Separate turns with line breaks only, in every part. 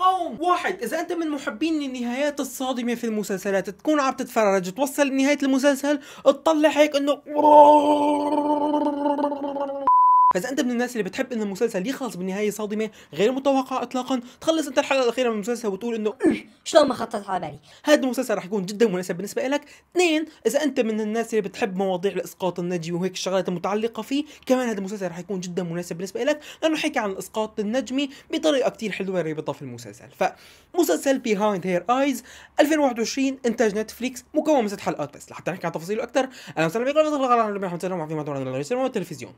قوم واحد اذا انت من محبين النهايات الصادمه في المسلسلات تكون عم تتفرج توصل لنهايه المسلسل تطلع هيك انه فاذا انت من الناس اللي بتحب ان المسلسل يخلص بنهايه صادمه غير متوقعه اطلاقا تخلص انت الحلقه الاخيره من المسلسل وتقول انه شلون ما خطط على بالي هذا المسلسل راح يكون جدا مناسب بالنسبه لك اثنين اذا انت من الناس اللي بتحب مواضيع الاسقاط النجمي وهيك الشغلات المتعلقه فيه كمان هذا المسلسل راح يكون جدا مناسب بالنسبه لك لانه حكي عن الاسقاط النجمي بطريقه كثير حلوه ربطها في المسلسل فمسلسل بيهايند هير ايز 2021 انتاج نتفليكس مكون من ست حلقات بس لحتى نحكي عن تفاصيله اكثر انا وسهلا بكم في التلفزيون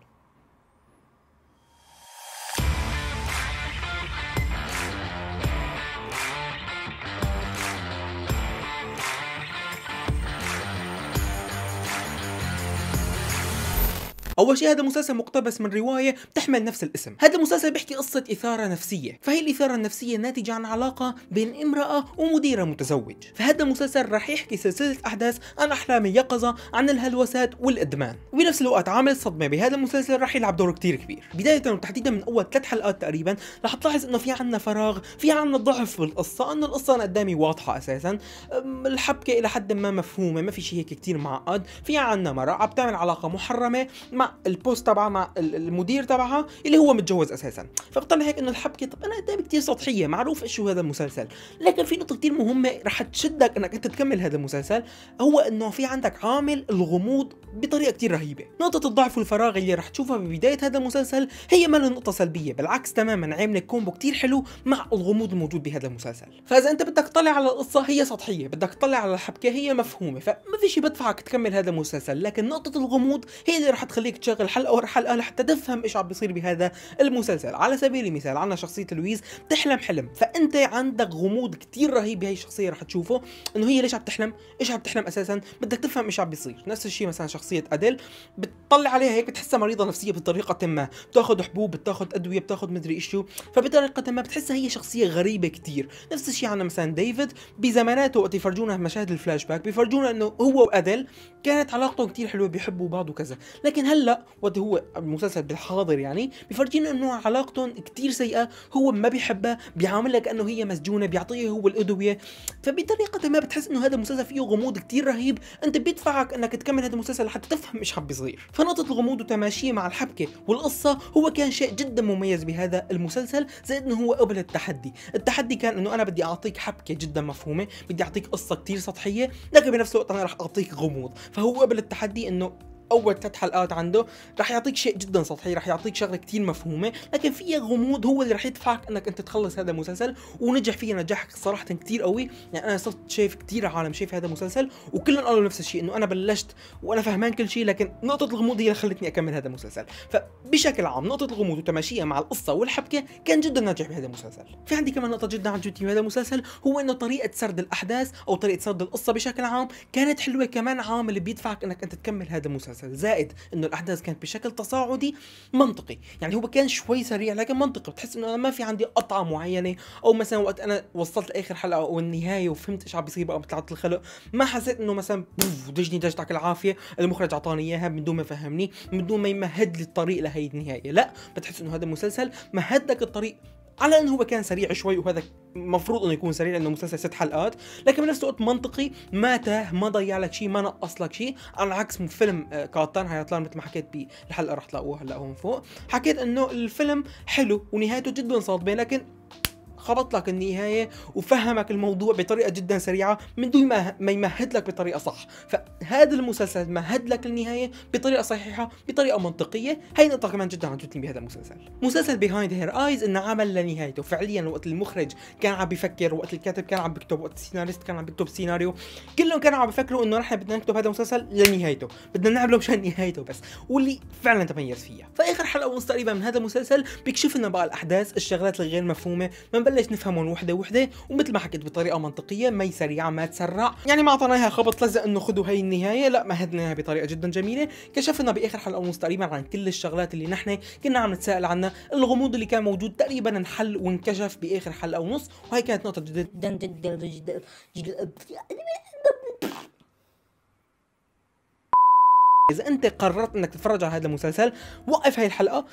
اول شيء هذا المسلسل مقتبس من روايه بتحمل نفس الاسم هذا المسلسل بيحكي قصه اثاره نفسيه فهي الاثاره النفسيه ناتجه عن علاقه بين امراه ومديره متزوج فهذا المسلسل راح يحكي سلسله احداث عن احلام اليقظه عن الهلوسات والادمان وبنفس الوقت عامل الصدمه بهذا المسلسل راح يلعب دور كتير كبير بدايه وتحديدا من اول ثلاث حلقات تقريبا رح تلاحظ انه في عنا فراغ في عنا ضعف بالقصه انه القصه أنا قدامي واضحه اساسا الحبكه الى حد ما مفهومه ما في شيء هيك كثير معقد في عنا مراعه بتعمل علاقه محرمه مع مع البوست تبعها مع المدير تبعها اللي هو متجوز اساسا فبطلع هيك انه الحبكه طب انا قدامي كثير سطحيه معروف شو هذا المسلسل لكن في نقطه كثير مهمه رح تشدك انك انت تكمل هذا المسلسل هو انه في عندك عامل الغموض بطريقه كثير رهيبه نقطه الضعف والفراغ اللي رح تشوفها ببدايه هذا المسلسل هي ما نقطه سلبيه بالعكس تماما عامله كومبو كثير حلو مع الغموض الموجود بهذا المسلسل فاذا انت بدك تطلع على القصه هي سطحيه بدك تطلع على الحبكه هي مفهومه فما في شيء بدفعك تكمل هذا المسلسل لكن نقطه الغموض هي اللي رح تخليك تشغل حلقه ورا حلقه لحتى تفهم ايش عم بيصير بهذا المسلسل على سبيل المثال عندنا شخصيه لويز بتحلم حلم فانت عندك غموض كثير رهيب بهي الشخصيه رح تشوفه انه هي ليش عم تحلم ايش عم تحلم اساسا بدك تفهم ايش عم بيصير نفس الشيء مثلا شخصيه اديل بتطلع عليها هيك بتحسها مريضه نفسيه بطريقه ما بتاخذ حبوب بتاخذ ادويه بتاخذ مدري ايش فبطريقه ما بتحسها هي شخصيه غريبه كثير نفس الشيء عندنا مثلا ديفيد بزماناته وقت يفرجونا مشاهد الفلاش باك بيفرجونا انه هو واديل كانت علاقتهم كثير حلوه بيحبوا بعض وكذا لكن هلا هلا وقت هو المسلسل بالحاضر يعني بفرجينا انه علاقتهم كتير سيئه هو ما بيحبها بيعاملها كانه هي مسجونه بيعطيها هو الادويه فبطريقه ما بتحس انه هذا المسلسل فيه غموض كتير رهيب انت بيدفعك انك تكمل هذا المسلسل لحتى تفهم ايش عم بيصير فنقطه الغموض وتماشيه مع الحبكه والقصه هو كان شيء جدا مميز بهذا المسلسل زائد انه هو قبل التحدي التحدي كان انه انا بدي اعطيك حبكه جدا مفهومه بدي اعطيك قصه كتير سطحيه لكن بنفس الوقت انا راح اعطيك غموض فهو قبل التحدي انه اول تتح حلقات عنده راح يعطيك شيء جدا سطحي راح يعطيك شغله كثير مفهومه لكن فيها غموض هو اللي راح يدفعك انك انت تخلص هذا المسلسل ونجح فيه نجاح صراحه كثير قوي يعني انا صرت شايف كثير عالم شايف هذا المسلسل وكلهم قالوا نفس الشيء انه انا بلشت وانا فهمان كل شيء لكن نقطه الغموض هي اللي خلتني اكمل هذا المسلسل فبشكل عام نقطه الغموض وتماشيها مع القصه والحبكه كان جدا ناجح بهذا المسلسل في عندي كمان نقطه جدا عجبتني بهذا المسلسل هو انه طريقه سرد الاحداث او طريقه سرد القصه بشكل عام كانت حلوه كمان عامل بيدفعك انك انت تكمل هذا المسلسل المسلسل زائد انه الاحداث كانت بشكل تصاعدي منطقي يعني هو كان شوي سريع لكن منطقي بتحس انه انا ما في عندي قطعه معينه او مثلا وقت انا وصلت لاخر حلقه او النهايه وفهمت ايش عم بيصير بقى طلعت الخلق ما حسيت انه مثلا بوف دجني دجتك العافيه المخرج اعطاني اياها من دون ما فهمني من دون ما يمهد لي الطريق لهي النهايه لا بتحس انه هذا المسلسل مهد لك الطريق على انه هو كان سريع شوي وهذا المفروض انه يكون سريع لانه مسلسل ست حلقات لكن بنفس الوقت منطقي ما تاه ما ضيع لك شيء ما نقص لك شيء على عكس فيلم آه، كاتان حيطلان مثل ما حكيت بالحلقه رح تلاقوها هلا هون فوق حكيت انه الفيلم حلو ونهايته جدا صادمه لكن خبط لك النهاية وفهمك الموضوع بطريقة جدا سريعة من دون ما يمهد لك بطريقة صح فهذا المسلسل مهد لك النهاية بطريقة صحيحة بطريقة منطقية هي نقطة كمان جدا عجبتني بهذا المسلسل مسلسل بيهايند هير ايز انه عمل لنهايته فعليا وقت المخرج كان عم بيفكر وقت الكاتب كان عم بيكتب وقت السيناريست كان عم بيكتب سيناريو كلهم كانوا عم بيفكروا انه نحن بدنا نكتب هذا المسلسل لنهايته بدنا نعمله مشان نهايته بس واللي فعلا تميز فيها فاخر حلقه ونص تقريبا من هذا المسلسل بيكشف لنا بقى الاحداث الشغلات الغير مفهومه من بلش نفهمهم وحده وحده ومثل ما حكيت بطريقه منطقيه ما سريعة ما تسرع يعني ما اعطيناها خبط لزق انه خذوا هي النهايه لا مهدناها بطريقه جدا جميله كشفنا باخر حلقه ونص تقريبا عن كل الشغلات اللي نحن كنا عم نتساءل عنها الغموض اللي كان موجود تقريبا انحل وانكشف باخر حلقه ونص وهي كانت نقطه جدا جدا جدا, جداً, جداً, جداً اذا انت قررت انك تتفرج على هذا المسلسل وقف هاي الحلقه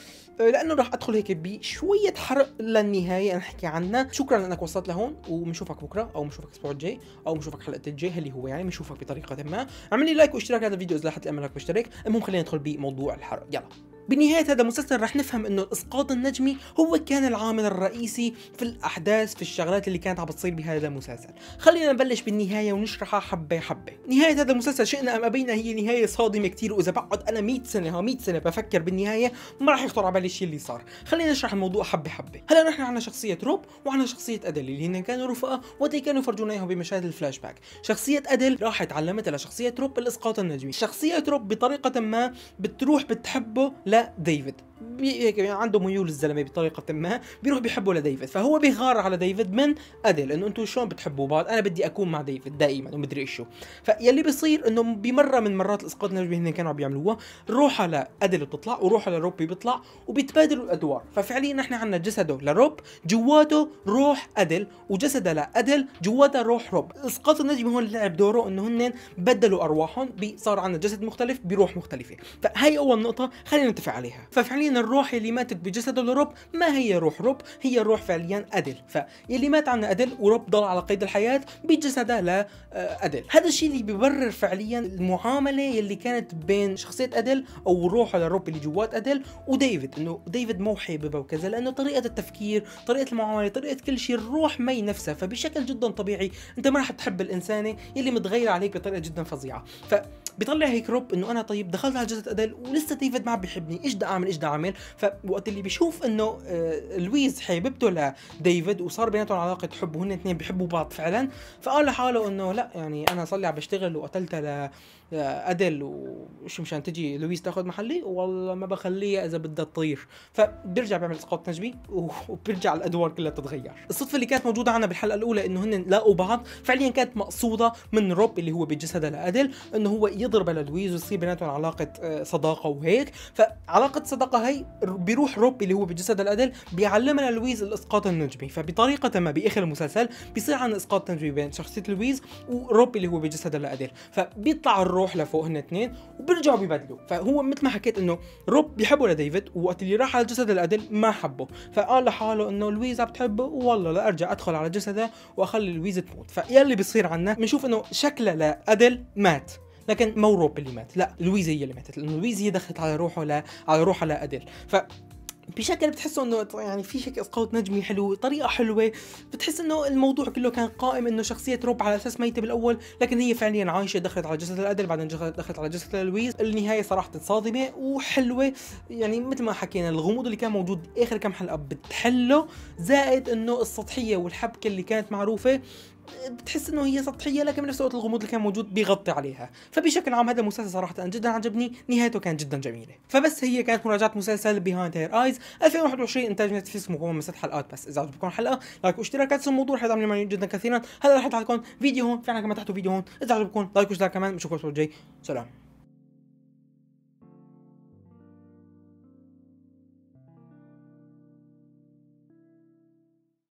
آه، لانه راح ادخل هيك بشويه حرق للنهايه نحكي عنها شكرا انك وصلت لهون وبنشوفك بكره او بنشوفك الاسبوع الجاي او بنشوفك حلقه الجاي اللي هو يعني بنشوفك بطريقه ما اعمل لي لايك واشتراك لهذا الفيديو اذا لحقت الامل لك واشترك المهم خلينا ندخل بموضوع الحرق يلا بنهاية هذا المسلسل رح نفهم انه الاسقاط النجمي هو كان العامل الرئيسي في الاحداث في الشغلات اللي كانت عم بتصير بهذا المسلسل خلينا نبلش بالنهاية ونشرحها حبة حبة نهاية هذا المسلسل شئنا ام ابينا هي نهاية صادمة كثير واذا بقعد انا 100 سنة ها 100 سنة بفكر بالنهاية ما رح يخطر على بالي الشيء اللي صار خلينا نشرح الموضوع حبة حبة هلا نحن عنا شخصية روب وعنا شخصية ادل اللي هن كانوا رفقاء وقت كانوا يفرجونا اياهم بمشاهد الفلاش باك شخصية ادل راحت علمتها لشخصية روب الاسقاط النجمي شخصية روب بطريقة ما بتروح بتحبه لا ദൈവത്ത് بي... يعني عنده ميول الزلمه بطريقه ما بيروح بيحبه لديفيد فهو بيغار على ديفيد من ادل انه انتم شلون بتحبوا بعض انا بدي اكون مع ديفيد دائما ومدري ايش فيلي بيصير انه بمره من مرات الاسقاط النجمي هن كانوا عم بيعملوها روحها لادل بتطلع وروحها لروبي بيطلع وبيتبادلوا الادوار ففعليا نحن عندنا جسده لروب جواته روح ادل وجسده لادل جواتها روح روب اسقاط النجمي هون لعب دوره انه هن بدلوا ارواحهم صار عندنا جسد مختلف بروح مختلفه فهي اول نقطه خلينا نتفق عليها ففعليا لكن الروح اللي ماتت بجسد لروب ما هي روح روب هي روح فعليا أدل فاللي مات عن أدل وروب ضل على قيد الحياة بجسده لا آه، أدل هذا الشيء اللي بيبرر فعليا المعاملة اللي كانت بين شخصية أدل أو روح لروب اللي جوات أدل وديفيد إنه ديفيد مو حبيبه وكذا لأنه طريقة التفكير طريقة المعاملة طريقة كل شيء الروح مي نفسها فبشكل جدا طبيعي أنت ما راح تحب الإنسانة اللي متغيرة عليك بطريقة جدا فظيعة ف بيطلع هيك روب انه انا طيب دخلت على جلسه ادل ولسه ديفيد ما بيحبني ايش بدي اعمل ايش بدي اعمل فوقت اللي بيشوف انه آه، لويز حبيبته لديفيد وصار بيناتهم علاقه حب وهن اثنين بيحبوا بعض فعلا فقال لحاله انه لا يعني انا صلي عم بشتغل وقتلتها آه، اديل وش مشان تجي لويس تاخذ محلي والله ما بخليها اذا بدها تطير فبرجع بعمل اسقاط نجمي وبرجع الادوار كلها تتغير الصدفه اللي كانت موجوده عنا بالحلقه الاولى انه هن لاقوا بعض فعليا كانت مقصوده من روب اللي هو بجسدها لاديل انه هو يضرب لويس ويصير بيناتهم علاقه آه، صداقه وهيك فعلاقه صداقه هي بيروح روب اللي هو بجسد الادل بيعلمها لويس الاسقاط النجمي فبطريقه ما باخر المسلسل بيصير عن اسقاط نجمي بين شخصيه لويز وروب اللي هو بجسد الادل فبيطلع الروب بنروح لفوق هن اثنين وبرجعوا ببدلوا فهو مثل ما حكيت انه روب بيحبه لديفيد ووقت اللي راح على جسد الادل ما حبه فقال لحاله انه لويزا بتحبه والله لا ارجع ادخل على جسدها واخلي لويزا تموت فيلي بيصير عنا بنشوف انه شكله لأدل مات لكن مو روب اللي مات لا لويزا هي اللي ماتت لانه لويزا هي دخلت على روحه ل... على روحها لأدل ف بشكل بتحس انه يعني في شكل اسقاط نجمي حلو طريقه حلوه بتحس انه الموضوع كله كان قائم انه شخصيه روب على اساس ميته بالاول لكن هي فعليا عايشه دخلت على جسد الادل بعدين دخلت على جسد لويز النهايه صراحه صادمه وحلوه يعني مثل ما حكينا الغموض اللي كان موجود اخر كم حلقه بتحله زائد انه السطحيه والحبكه اللي كانت معروفه بتحس انه هي سطحيه لكن بنفس الوقت الغموض اللي كان موجود بيغطي عليها فبشكل عام هذا المسلسل صراحه جدا عجبني نهايته كانت جدا جميله فبس هي كانت مراجعه مسلسل بيهايند هير ايز 2021 انتاج نتفلكس مكون من ست حلقات بس اذا عجبتكم الحلقه لايك واشتراكات الموضوع حتعمل معي جدا كثيرا هلا رح لكم فيديو هون في عنا كمان تحته فيديو هون اذا عجبكم لايك واشتراك كمان بشوفكم الاسبوع الجاي سلام